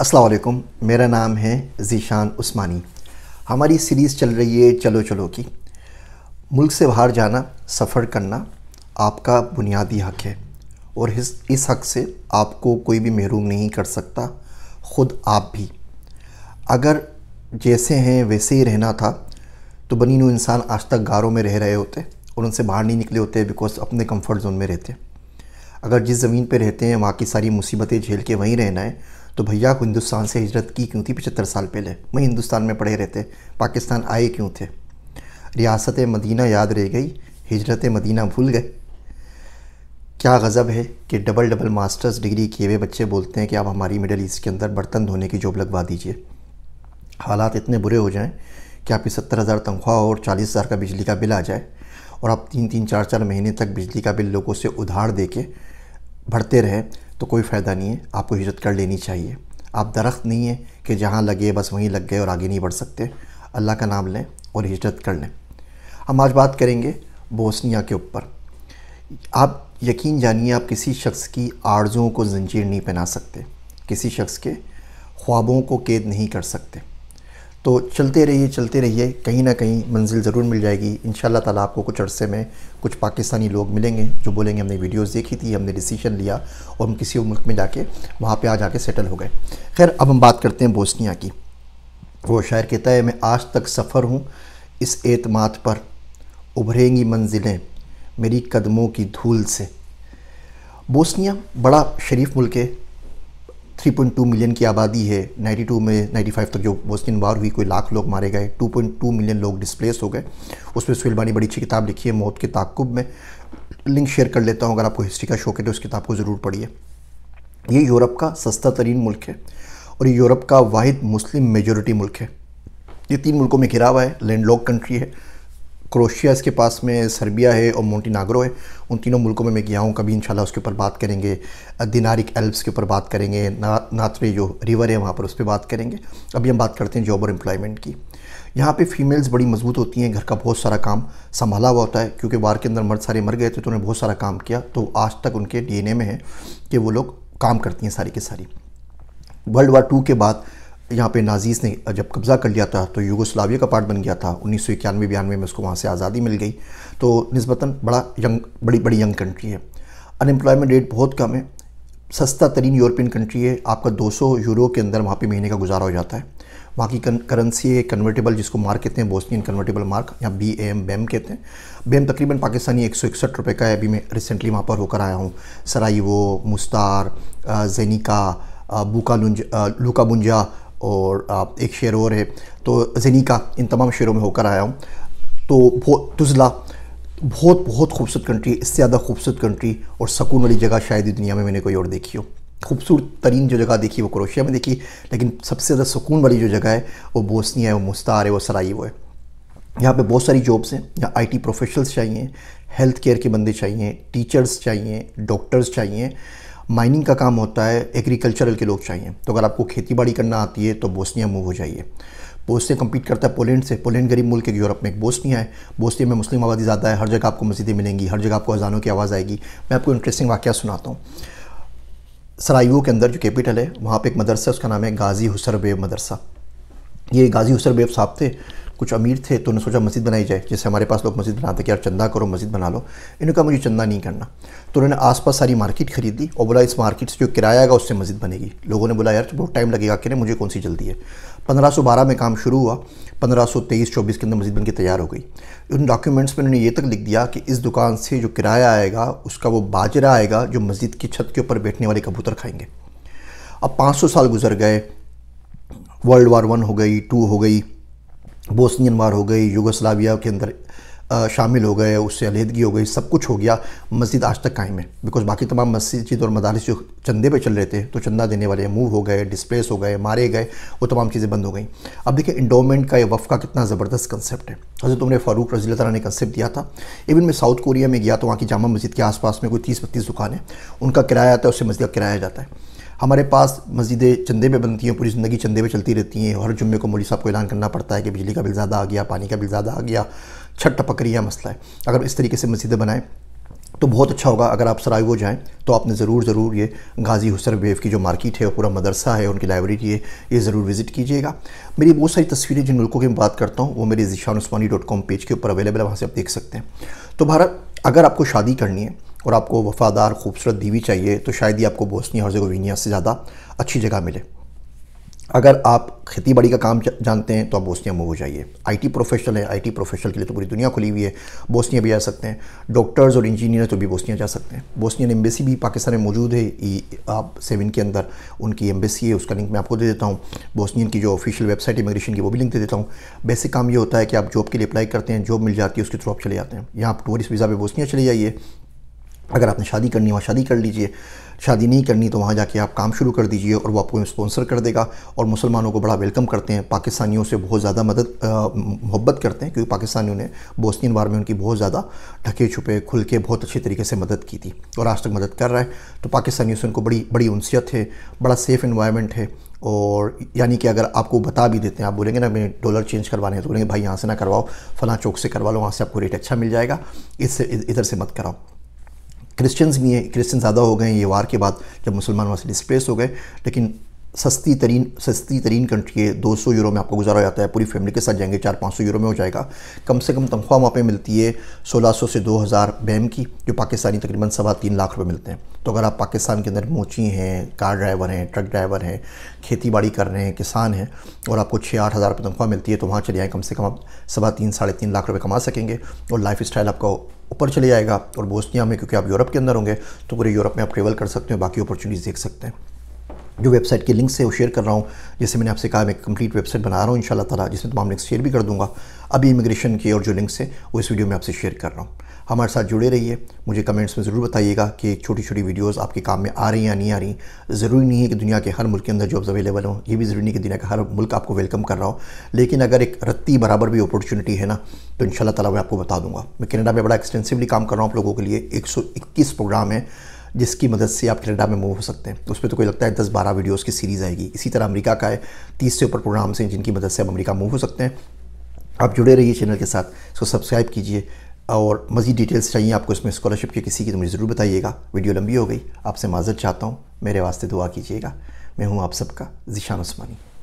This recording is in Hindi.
असलकुम मेरा नाम है ज़ीशान उस्मानी हमारी सीरीज़ चल रही है चलो चलो की मुल्क से बाहर जाना सफ़र करना आपका बुनियादी हक है और इस इस हक से आपको कोई भी महरूम नहीं कर सकता ख़ुद आप भी अगर जैसे हैं वैसे ही रहना था तो बनी नो इंसान आज तक गारों में रह रहे होते और उनसे बाहर नहीं निकले होते बिकॉज अपने कंफर्ट जोन में रहते अगर जिस ज़मीन पर रहते हैं वहाँ की सारी मुसीबतें झेल के वहीं रहना है तो भैया को हिंदुस्तान से हिजरत की क्यों थी पचहत्तर साल पहले मैं हिंदुस्तान में पढ़े रहते पाकिस्तान आए क्यों थे रियासत मदीना याद रह गई हिजरत मदीना भूल गए क्या गज़ब है कि डबल डबल मास्टर्स डिग्री किए हुए बच्चे बोलते हैं कि आप हमारी मिडल ईस्ट के अंदर बर्तन धोने की जॉब लगवा दीजिए हालात इतने बुरे हो जाएं कि आपकी सत्तर हज़ार तनख्वाह और चालीस हज़ार का बिजली का बिल आ जाए और आप तीन तीन चार चार महीने तक बिजली का बिल लोगों से उधार दे के भरते रहें तो कोई फ़ायदा नहीं है आपको हिजरत कर लेनी चाहिए आप दरख्त नहीं है कि जहाँ लगे बस वहीं लग गए और आगे नहीं बढ़ सकते अल्लाह का नाम लें और हिजरत कर लें हम आज बात करेंगे बोसनिया के ऊपर आप यकीन जानिए आप किसी शख्स की आर्ज़ुओं को जंजीर नहीं पहना सकते किसी शख्स के ख्वाबों को कैद नहीं कर सकते तो चलते रहिए चलते रहिए कहीं ना कहीं मंजिल ज़रूर मिल जाएगी इन ताला आपको कुछ अरसे में कुछ पाकिस्तानी लोग मिलेंगे जो बोलेंगे हमने वीडियोस देखी थी हमने डिसीजन लिया और हम किसी मुल्क में जाके वहाँ पे आ जाके सेटल हो गए खैर अब हम बात करते हैं बोस्निया की वो शायर कहता है मैं आज तक सफ़र हूँ इस एतमाद पर उभरेंगी मंजिलें मेरी कदमों की धूल से बोस्निया बड़ा शरीफ मुल्क है 3.2 मिलियन की आबादी है 92 में 95 तक जो बोस्नियन वार हुई कोई लाख लोग मारे गए 2.2 मिलियन लोग डिस्प्लेस हो गए उसमें बानी बड़ी अच्छी किताब लिखी है मौत के ताकुब में लिंक शेयर कर लेता हूँ अगर आपको हिस्ट्री का शौक है तो उस किताब को ज़रूर पढ़िए ये यूरोप का सस्ता तरीन मुल्क है और ये यूरोप का वाद मुस्लिम मेजोरिटी मुल्क है ये तीन मुल्कों में घिरा हुआ है लैंड लॉक कंट्री है क्रोशिया इसके पास में सर्बिया है और मोन्टीनागरो है उन तीनों मुल्कों में मैं गया हूँ कभी इंशाल्लाह उसके ऊपर बात करेंगे दिनारिक एल्प्स के ऊपर बात करेंगे ना, नात्रे जो रिवर है वहाँ पर उस पर बात करेंगे अभी हम बात करते हैं जॉब और एम्प्लॉयमेंट की यहाँ पे फीमेल्स बड़ी मजबूत होती हैं घर का बहुत सारा काम संभाला हुआ होता है क्योंकि बाहर के अंदर मर्द सारे मर गए थे तो उन्हें बहुत सारा काम किया तो आज तक उनके ए में है कि वो लोग काम करती हैं सारी की सारी वर्ल्ड वार टू के बाद यहाँ पे नाजीज़ ने जब कब्ज़ा कर लिया था तो यूगोस्लाविया का पार्ट बन गया था उन्नीस सौ इक्यानवे बयानवे में उसको वहाँ से आज़ादी मिल गई तो नस्बता बड़ा यंग बड़ी बड़ी यंग कंट्री है अनएम्प्लॉयमेंट रेट बहुत कम है सस्ता तरीन यूरोपियन कंट्री है आपका 200 यूरो के अंदर वहाँ पे महीने का गुजारा हो जाता है वहाँ की करेंसी है कन्वर्टेबल जिसको मार्क कहते हैं बोस्नियन कन्वर्टेबल मार्क या बी ए एम बैम कहते हैं बैम तकरीबन पाकिस्तानी एक सौ इकसठ रुपये का है अभी मैं रिसेंटली वहाँ पर होकर आया हूँ सराइवो मुस्तार जैनिका बूका लुंज लुका बुंजा और आप एक शेर और है तो जनीका इन तमाम शेरों में होकर आया हूँ तो बहुत तुजला बहुत बहुत खूबसूरत कंट्री इससे ज़्यादा खूबसूरत कंट्री और सुकून वाली जगह शायद ही दुनिया में मैंने कोई और देखी हो खूबसूरत तरीन जो जगह देखी वो क्रोशिया में देखी लेकिन सबसे ज़्यादा सुकून वाली जो जगह है वो बोसनिया है वो मुस्तार है वो वो है यहाँ पे बहुत सारी जॉब्स हैं यहाँ आईटी प्रोफेशनल्स चाहिए हेल्थ केयर के बंदे चाहिए टीचर्स चाहिए डॉक्टर्स चाहिए माइनिंग का काम होता है एग्रीकल्चरल के लोग चाहिए तो अगर आपको खेती बाड़ी करना आती है तो बोस्निया मूव हो जाइए बोस्निया कम्पीट करता है पोलैंड से पोलैंड गरीब मुल्क है यूरोप में एक बोस्निया है बोस्निया में मुस्लिम आबादी ज़्यादा है हर जगह आपको मस्जिदें मिलेंगी हर जगह आपको अजानों की आवाज़ आएगी मैं आपको इंटरेस्टिंग वाक्य सुनाता हूँ सरायू के अंदर जो कैपिटल है वहाँ पर एक मदरसा उसका नाम है गाजी हुसर बेब मदरसा ये गाजी हुसर बेब साहब थे कुछ अमीर थे तो उन्होंने सोचा मस्जिद बनाई जाए जैसे हमारे पास लोग मस्जिद बनाते कि यार चंदा करो मस्जिद बना लो इन्होंने कहा मुझे चंदा नहीं करना तो उन्होंने आसपास सारी मार्केट खरीदी और बोला इस मार्केट से जो किराया आएगा उससे मस्जिद बनेगी लोगों ने बोला यार तो बहुत टाइम लगेगा कि नहीं मुझे कौन सी जल्दी है पंद्रह में काम शुरू हुआ पंद्रह सौ के अंदर मस्जिद बन के तैयार हो गई उन डॉक्यूमेंट्स में उन्होंने ये तक लिख दिया कि इस दुकान से जो किराया आएगा उसका वो बाजरा आएगा जो मस्जिद की छत के ऊपर बैठने वाले कबूतर खाएंगे अब 500 साल गुजर गए वर्ल्ड वार वन हो गई टू हो गई बोस्नियन वार हो गई यूगोस्लाविया के अंदर शामिल हो गए उससे अलीहदगी हो गई सब कुछ हो गया मस्जिद आज तक कायम है बिकॉज बाकी तमाम मस्जिद और मदारस जो चंदे पे चल रहे थे तो चंदा देने वाले मूव हो गए डिस्प्लेस हो गए मारे गए वो तमाम चीज़ें बंद हो गई अब देखिए इंडोमेंट का ये वफ़ का कितना ज़बरदस्त कंसेप्ट है हजरत तुमने फ़ारूक रजी तला ने कंसेप्ट दिया था इवन मैं साउथ कोरिया में गया तो वहाँ की जामा मस्जिद के आसपास में कोई तीस बत्तीस दुकान है उनका किराया आता है उससे मस्जिद का किराया जाता है हमारे पास मस्जिदें चंदे पे बनती हैं पूरी ज़िंदगी चंदे पे चलती रहती हैं हर जुम्मे को मोदी साहब को ऐलान करना पड़ता है कि बिजली का बिल ज़्यादा आ गया पानी का बिल ज़्यादा आ गया छठ पकड़िया मसला है अगर इस तरीके से मस्जिदें बनाएँ तो बहुत अच्छा होगा अगर आप सराय वो जाएँ तो आपने ज़रूर ज़रूर ये गाज़ी हुसर वेव की जो मार्केट है और पूरा मदरसा है उनकी लाइब्रेरी है ये ज़रूर विज़िट कीजिएगा मेरी बहुत सारी तस्वीरें जिन मुल्कों की मैं बात करता हूँ वो मेरे Zeeshan Usmani dot com page के ऊपर अवेलेबल है वहाँ से आप देख सकते हैं तो भारत अगर आपको शादी करनी है और आपको वफ़ादार खूबसूरत बीवी चाहिए तो शायद ही आपको बोस्निया और जगोविनिया से ज़्यादा अच्छी जगह मिले अगर आप खेती बाड़ी का काम जानते हैं तो आप बोस्निया मूव हो जाइए आईटी प्रोफेशनल है आईटी प्रोफेशनल के लिए तो पूरी दुनिया खुली हुई है बोस्निया भी जा सकते हैं डॉक्टर्स और इंजीनियर तो भी बोस्निया जा सकते हैं बोस्नियन एम्बेसी भी पाकिस्तान में मौजूद है आप सेवन के अंदर उनकी एम्बेसी है उसका लिंक मैं आपको दे देता हूँ बोस्नियन की जो ऑफिशियल वेबसाइट इमिग्रेशन की वो भी लिंक दे देता हूँ बेसिक काम ये होता है कि आप जॉब के लिए अप्लाई करते हैं जॉब मिल जाती है उसके थ्रू आप चले जाते हैं यहाँ आप टूरिस्ट वीज़ा पर बोस्निया चले जाइए अगर आपने शादी करनी हो शादी कर लीजिए शादी नहीं करनी तो वहाँ जाके आप काम शुरू कर दीजिए और वो आपको स्पॉन्सर कर देगा और मुसलमानों को बड़ा वेलकम करते हैं पाकिस्तानियों से बहुत ज़्यादा मदद मोहब्बत करते हैं क्योंकि पाकिस्तानियों ने बोस्नियन वार में उनकी बहुत ज़्यादा ढके छुपे खुल के बहुत अच्छे तरीके से मदद की थी और आज तक मदद कर रहा है तो पाकिस्तानियों से उनको बड़ी बड़ी उनसीत है बड़ा सेफ़ इन्वायरमेंट है और यानी कि अगर आपको बता भी देते हैं आप बोलेंगे ना मैं डॉलर चेंज करवाने हैं तो बोलेंगे भाई यहाँ से ना करवाओ फला चौक से करवा लो वहाँ से आपको रेट अच्छा मिल जाएगा इससे इधर से मत कराओ क्रिश्चियंस भी हैं क्रिश्चियन ज़्यादा हो गए ये वार के बाद जब मुसलमान वहाँ से डिस्प्लेस हो गए लेकिन सस्ती तरीन सस्ती तरीन कंट्री है 200 यूरो में आपको गुजारा हो जाता है पूरी फैमिली के साथ जाएंगे चार पाँच सौ यूरो में हो जाएगा कम से कम तनख्वाह वहाँ पे मिलती है 1600 से 2000 हज़ार बैम की जो पाकिस्तानी तकरीबन सवा तीन लाख रुपए मिलते हैं तो अगर आप पाकिस्तान के अंदर मोची हैं कार ड्राइवर हैं ट्रक ड्राइवर हैं खेती बाड़ी कर रहे हैं किसान हैं और आपको छः आठ हज़ार रुपये तनख्वाह मिलती है तो वहाँ चले आएँ कम से कम आप सवा तीन साढ़े तीन लाख रुपये कमा सकेंगे और लाइफ स्टाइल आपका ऊपर चले जाएगा और बोस्तियाँ में क्योंकि आप यूरोप के अंदर होंगे तो पूरे यूरोप में आप ट्रेवल कर सकते हैं बाकी अपॉर्चुनिटीज़ देख सकते हैं जो वेबसाइट के लिंक से वो शेयर कर रहा हूँ जैसे मैंने आपसे कहा मैं कंप्लीट वेबसाइट बना रहा हूँ इंशाल्लाह ताला जिसमें तमाम लिंक्स शेयर भी कर दूंगा अभी इमिग्रेशन के और जो लिंक्स है वो इस वीडियो में आपसे शेयर कर रहा हूँ हमारे साथ जुड़े रहिए मुझे कमेंट्स में ज़रूर बताइएगा कि छोटी छोटी वीडियोज़ आपके काम में आ रही हैं या नहीं आ रही ज़रूरी नहीं है कि दुनिया के हर मुल्क के अंदर जॉब्स अवेलेबल हों ये भी ज़रूरी नहीं कि दुनिया का हर मुल्क आपको वेलकम कर रहा हो लेकिन अगर एक रत्ती बराबर भी अपॉर्चुनिटी है ना तो इन ताला मैं आपको बता दूँगा मैं कनाडा में बड़ा एक्सटेंसिवली काम कर रहा हूँ आप लोगों के लिए एक प्रोग्राम है जिसकी मदद से आप कनाडा में मूव हो सकते हैं उस पर तो कोई लगता है दस बारह वीडियोज़ की सीरीज़ आएगी इसी तरह अमेरिका का है तीस से ऊपर प्रोग्राम्स हैं जिनकी मदद से आप अमेरिका मूव हो सकते हैं आप जुड़े रहिए चैनल के साथ इसको सब्सक्राइब कीजिए और मज़ीद डिटेल्स चाहिए आपको इसमें स्कॉलरशिप के किसी की तो मुझे ज़रूर बताइएगा वीडियो लंबी हो गई आपसे माजर चाहता हूँ मेरे वास्ते दुआ कीजिएगा मैं हूँ आप सबका जिशान उस्मानी